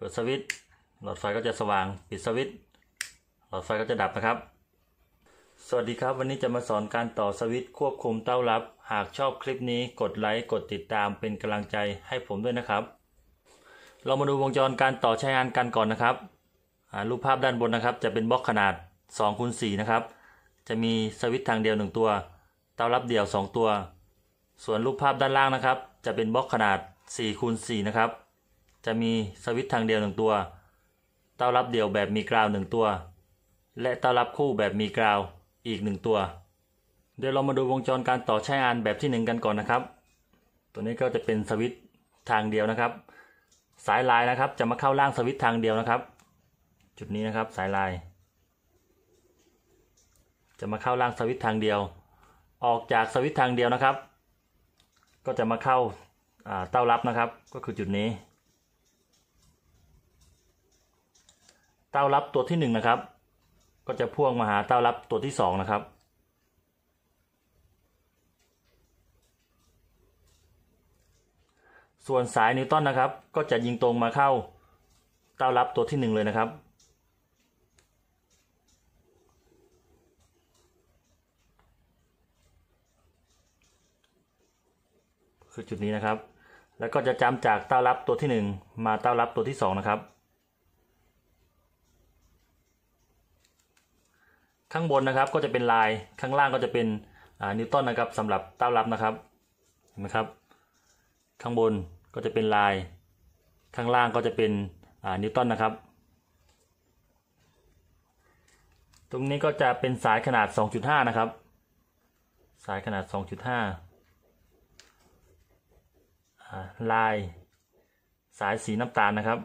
เปิดสวิตช์หลอดไฟก็จะสว่าง ปิดสวิตช์หลอดไฟก็จะดับนะครับ สวัสดีครับ วันนี้จะมาสอนการต่อสวิตช์ควบคุมเต้ารับ หากชอบคลิปนี้กดไลค์กดติดตามเป็นกำลังใจให้ผมด้วยนะครับ เรามาดูวงจรการต่อใช้งานกันก่อนนะครับ รูปภาพด้านบนนะครับ จะเป็นบล็อกขนาด2คูณสนะครับ จะมีสวิตช์ทางเดียว 1 ตัว เต้ารับเดี่ยว 2 ตัว ส่วนรูปภาพด้านล่างนะครับ จะเป็นบล็อกขนาด4คูณสนะครับจะมีสวิตช์ทางเดียวหนึ่งตัว เต้ารับเดียวแบบมีกราวหนึ่งตัว และเต้ารับคู่แบบมีกราวอีกหนึ่งตัว เดี๋ยวเรามาดูวงจรการต่อใช้งานแบบที่หนึ่งกันก่อนนะครับ ตัวนี้ก็จะเป็นสวิตช์ทางเดียวนะครับ สายลายนะครับจะมาเข้าล่างสวิตช์ทางเดียวนะครับ จุดนี้นะครับสายลาย จะมาเข้าล่างสวิตช์ทางเดียว ออกจากสวิตช์ทางเดียวนะครับ ก็จะมาเข้าเต้ารับนะครับ ก็คือจุดนี้ต้ารับตัวที่หนึ่งนะครับก็จะพ่วงมาหาเต้ารับตัวที่สองนะครับ ส่วนสายนิวตันนะครับ ก็จะยิงตรงมาเข้า เต้ารับตัวที่หนึ่งเลยนะครับคือจุดนี้นะครับ แล้วก็จะจำจากเต้ารับตัวที่หนึ่งมาเต้ารับตัวที่สองนะครับข้างบนนะครับก็จะเป็นลายข้างล่างก็จะเป็นนิวตันนะครับสำหรับเต้ารับนะครับเห็นไหมครับ ข้างบนก็จะเป็นลายข้างล่างก็จะเป็นนิวตันนะครับตรงนี้ก็จะเป็นสายขนาด 2.5 นะครับ สายขนาด 2.5ลายสายสีน้ำตาลนะครับ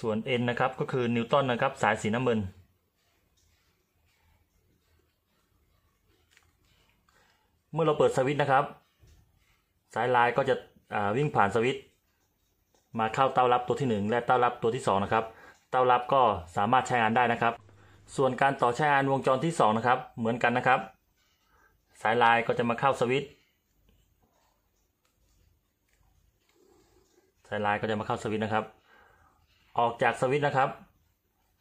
ส่วน n นะครับก็คือนิวตันนะครับสายสีน้ำเงินเมื่อเราเปิดสวิตช์นะครับ สายลายก็จะวิ่งผ่านสวิตช์มาเข้าเต้ารับตัวที่ 1 และเต้ารับตัวที่2นะครับเต้ารับก็สามารถใช้งานได้นะครับ ส่วนการต่อใช้งานวงจรที่2นะครับเหมือนกันนะครับสายลายก็จะมาเข้าสวิตช์สายลายก็จะมาเข้าสวิตช์นะครับออกจากสวิตช์นะครับ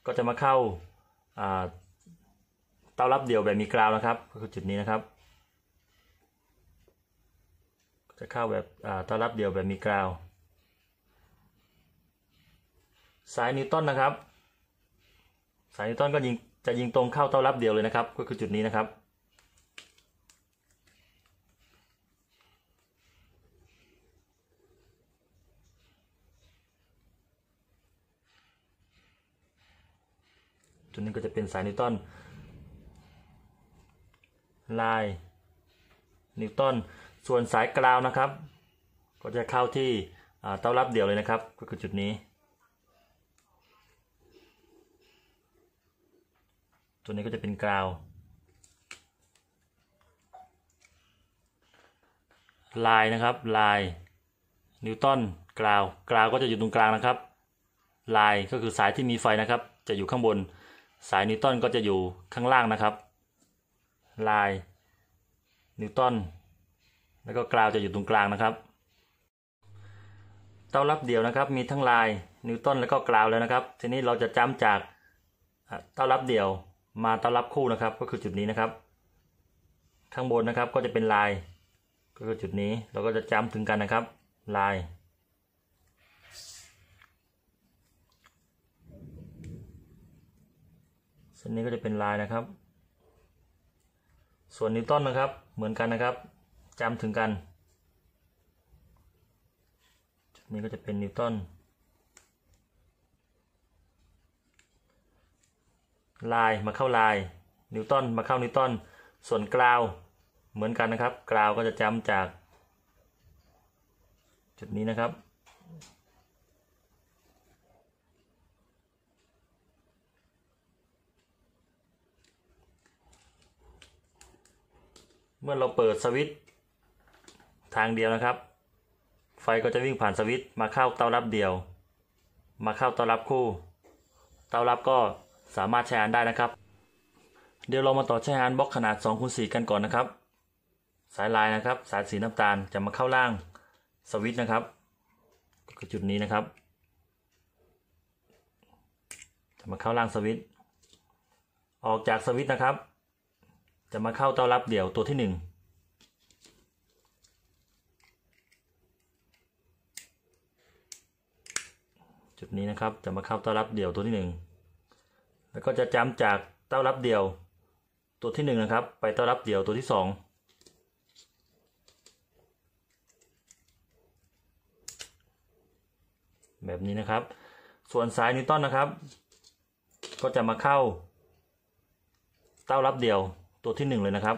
ก็จะมาเข้าเตารับเดี่ยวแบบมีกราวนะครับก็คือจุดนี้นะครับจะเข้าแบบเตารับเดี่ยวแบบมีกราวสายนิวตันนะครับสายนิวตันก็ยิงจะยิงตรงเข้าเตารับเดี่ยวเลยนะครับก็คือจุดนี้นะครับตัวนี้ก็จะเป็นสายนิวตัน ลาย นิวตัน ส่วนสายกราวนะครับ ก็จะเข้าที่เต้ารับเดี่ยวเลยนะครับ ก็คือจุดนี้ ตัวนี้ก็จะเป็นกราว ลายนะครับ ลาย นิวตันกราวกราวก็จะอยู่ตรงกลางนะครับ ลาย ก็คือสายที่มีไฟนะครับ จะอยู่ข้างบนสายนิวตันก็จะอยู่ข้างล่างนะครับลายนิวตันแล้วก็กราวจะอยู่ตรงกลางนะครับ เต้ารับเดี่ยวนะครับ มีทั้งลายนิวตันแล้วก็กราวแล้วนะครับ ทีนี้เราจะจ้ำจากเต้ารับเดี่ยวมาเต้ารับคู่นะครับ ก็คือจุดนี้นะครับ ข้างบนนะครับก็จะเป็นลายก็คือจุดนี้ เราก็จะจ้ำถึงกันนะครับลายเส้นนี้ก็จะเป็นลายนะครับ ส่วนนิวตันนะครับ เหมือนกันนะครับจำถึงกัน จุดนี้ก็จะเป็นนิวตัน ลายมาเข้าลาย นิวตันมาเข้านิวตัน ส่วนกราว เหมือนกันนะครับ กราวก็จะจำจากจุดนี้นะครับมื่อเราเปิดสวิตทางเดียวนะครับ ไฟก็จะวิ่งผ่านสวิตมาเข้าเตารับเดียว มาเข้าเตารับคู่เตารับก็สามารถใช้งานได้นะครับ เดี๋ยวเรามาต่อใช้งานบล็อกขนาด2คูณสกันก่อนนะครับ สายลายนะครับ สายสีน้ำตาลจะมาเข้าล่างสวิตนะครับก็จุดนี้นะครับ จะมาเข้าล่างสวิตออกจากสวิตนะครับจะมาเข้าต้อนรับเดี่ยวตัวที่หนึ่งจุดนี้นะครับ จะมาเข้าต้อนรับเดี่ยวตัวที่หนึ่งแล้วก็จะจำจากต้อนรับเดี่ยวตัวที่หนึ่งนะครับ ไปต้อนรับเดี่ยวตัวที่สองแบบนี้นะครับ ส่วนสายนิวตันนะครับ ก็จะมาเข้าเต้ารับเดี่ยวตัวที่หนึ่งเลยนะครับ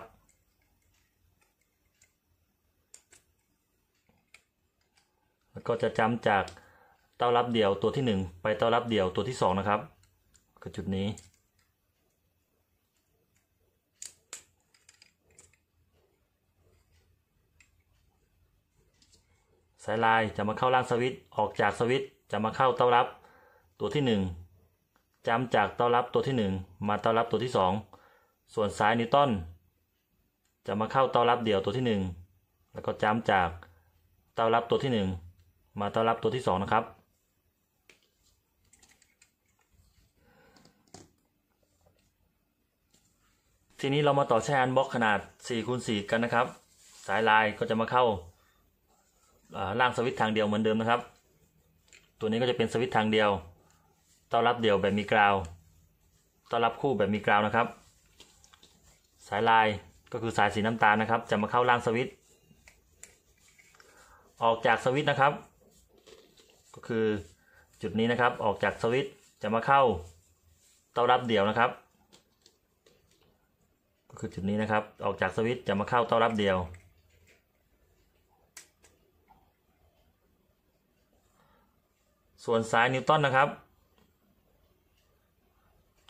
แล้วก็จะจำจากเต้า รับเดี่ยวตัวที่หนึ่งไปเต้า รับเดี่ยวตัวที่สองนะครับกับจุดนี้ สายลายจะมาเข้าล่างสวิตออกจากสวิตจะมาเข้าเต้า รับตัวที่หนึ่งจำจากเต้า รับตัวที่หนึ่งมาเต้ารับตัวที่สองส่วนสายนิวตันจะมาเข้าเต้ารับเดี่ยวตัวที่ 1 แล้วก็จ้ำจากเต้ารับตัวที่ 1 มาเต้ารับตัวที่ 2 นะครับ ทีนี้เรามาต่อแช่อันบล็อกขนาด4คูณ4กันนะครับ สายลายก็จะมาเข้าล่างสวิตช์ทางเดียวเหมือนเดิมนะครับ ตัวนี้ก็จะเป็นสวิตช์ทางเดียวเต้ารับเดี่ยวแบบมีกราวเต้ารับคู่แบบมีกราวนะครับสายลายก็คือสายสีน้ำตาลนะครับ จะมาเข้าล่างสวิตออกจากสวิตนะครับ ก็คือจุดนี้นะครับ ออกจากสวิตจะมาเข้าเตารับเดี่ยวนะครับ ก็คือจุดนี้นะครับ ออกจากสวิตจะมาเข้าเตารับเดี่ยว ส่วนสายนิวตันนะครับ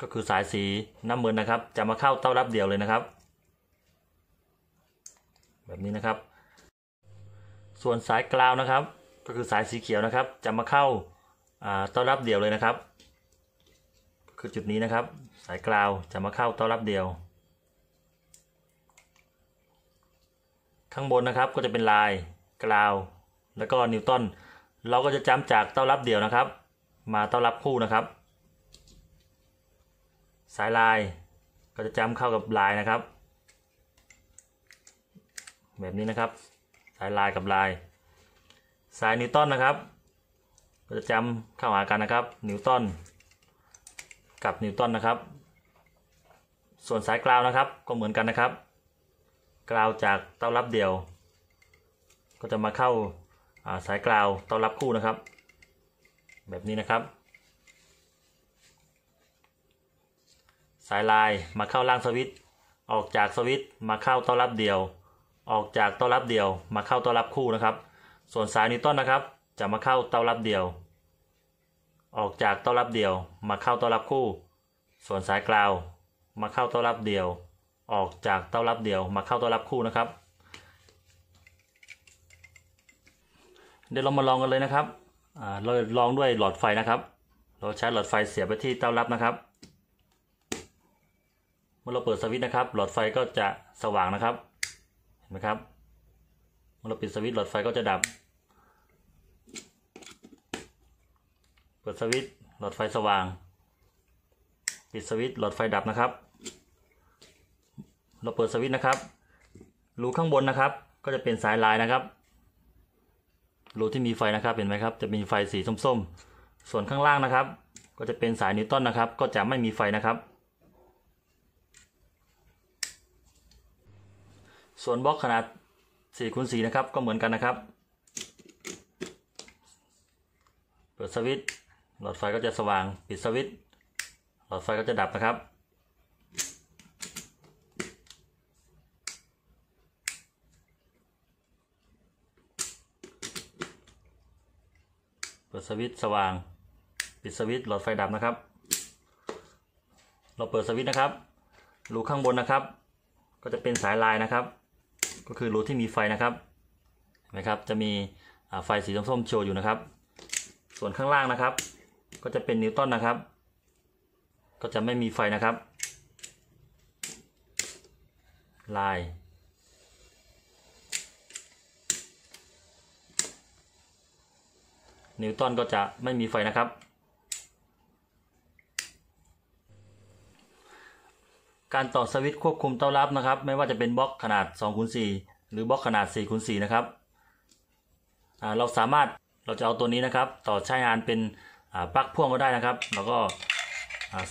ก็คือสายสีน้ำเงินนะครับ จะมาเข้าเต้ารับเดียวเลยนะครับ แบบนี้นะครับ ส่วนสายกลาวนะครับ ก็คือสายสีเขียวนะครับ จะมาเข้าเต้ารับเดียวเลยนะครับ คือจุดนี้นะครับ สายกลาวจะมาเข้าเต้ารับเดียว ข้างบนนะครับก็จะเป็นลายกลาวแล้วก็นิวตันเราก็จะจำจากเต้ารับเดียวนะครับ มาเต้ารับคู่นะครับสายลายก็จะจ้ำเข้ากับลายนะครับ แบบนี้นะครับ สายลายกับลาย สายนิวตันนะครับ ก็จะจ้ำเข้าหากันนะครับ นิวตันกับนิวตันนะครับ ส่วนสายกราวนะครับก็เหมือนกันนะครับกราวจากเต้ารับเดี่ยว ก็จะมาเข้าาสายกราวเต้ารับคู่นะครับ แบบนี้นะครับสายลายมาเข้าล่างสวิต ออกจากสวิตมาเข้าต้อนรับเดี่ยว ออกจากต้อนรับเดี่ยว มาเข้าต้อนรับคู่นะครับ ส่วนสายนิวตันนะครับ จะมาเข้าต้อนรับเดี่ยว ออกจากต้อนรับเดี่ยว มาเข้าต้อนรับคู่ ส่วนสายกลาว มาเข้าต้อนรับเดี่ยว ออกจากต้อนรับเดี่ยวมาเข้าต้อนรับคู่นะครับ เดี๋ยวเรามาลองกันเลยนะครับ เราลองด้วยหลอดไฟนะครับ เราใช้หลอดไฟเสียบไปที่เต้ารับนะครับมื่อเราเปิดสวิตช์นะครับ หลอดไฟก็จะสว่างนะครับ เห็นไหมครับ เมื่อเราปิดสวิตช์หลอดไฟก็จะดับ เปิดสวิตช์หลอดไฟสว่าง ปิดสวิตช์หลอดไฟดับนะครับ เราเปิดสวิตช์นะครับ รูข้างบนนะครับ ก็จะเป็นสายลายนะครับ รูที่มีไฟนะครับ เห็นไหมครับ จะมีไฟสีส้มๆ ส่วนข้างล่างนะครับ ก็จะเป็นสายนิวตันนะครับ ก็จะไม่มีไฟนะครับส่วนบล็อกขนาด4คูณ4นะครับ ก็เหมือนกันนะครับ เปิดสวิตช์หลอดไฟก็จะสว่างปิดสวิตช์หลอดไฟก็จะดับนะครับ เปิดสวิตช์สว่างปิดสวิตช์หลอดไฟดับนะครับ เราเปิดสวิตช์นะครับรูข้างบนนะครับ ก็จะเป็นสายลายนะครับก็คือรูที่มีไฟนะครับนะครับ จะมีไฟสีส้มๆโชว์อยู่นะครับ ส่วนข้างล่างนะครับ ก็จะเป็นนิวตันนะครับ ก็จะไม่มีไฟนะครับ ลาย นิวตันก็จะไม่มีไฟนะครับการต่อสวิตช์ควบคุมเต้ารับนะครับ ไม่ว่าจะเป็นบล็อกขนาด2คูณสหรือบล็อกขนาด4คูณสนะครับเราสามารถเราจะเอาตัวนี้นะครับ ต่อใช้งานเป็นปลั๊กพ่วงก็ได้นะครับเราก็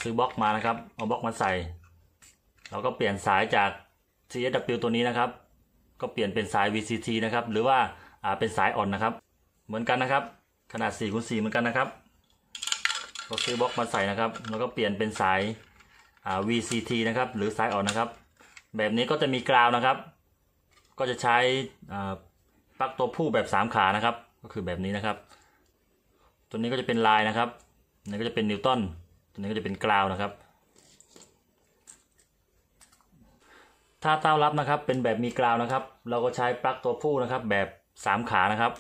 ซื้อบล็อกมานะครับเอาบล็อกมาใส่ เราก็เปลี่ยนสายจาก CSW ตัวนี้นะครับ ก็เปลี่ยนเป็นสาย VCT นะครับหรือว่าเป็นสายอ่อนนะครับ เหมือนกันนะครับ ขนาด4คูณสเหมือนกันนะครับเราซื้อบล็อกมาใส่นะครับ แล้วก็เปลี่ยนเป็นสาย VCT นะครับหรือสายออกนะครับ แบบนี้ก็จะมีกราวนะครับ ก็จะใช้ปลั๊กตัวผู้แบบ 3 ขานะครับ ก็คือแบบนี้นะครับตัวนี้ก็จะเป็นลายนะครับนี่ก็จะเป็นนิวตันตัวนี้ก็จะเป็นกราวนะครับ ถ้าเต้ารับนะครับเป็นแบบมีกราวนะครับ เราก็ใช้ปลั๊กตัวผู้นะครับแบบ 3 ขานะครับ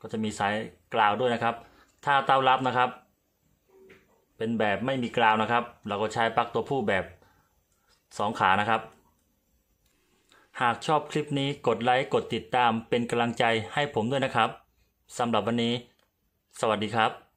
ก็จะมีสายกราวด้วยนะครับ ถ้าเต้ารับนะครับเป็นแบบไม่มีกราวนะครับ เราก็ใช้ปลั๊กตัวผู้แบบ 2 ขานะครับ หากชอบคลิปนี้กดไลค์กดติดตามเป็นกำลังใจให้ผมด้วยนะครับสำหรับวันนี้ สวัสดีครับ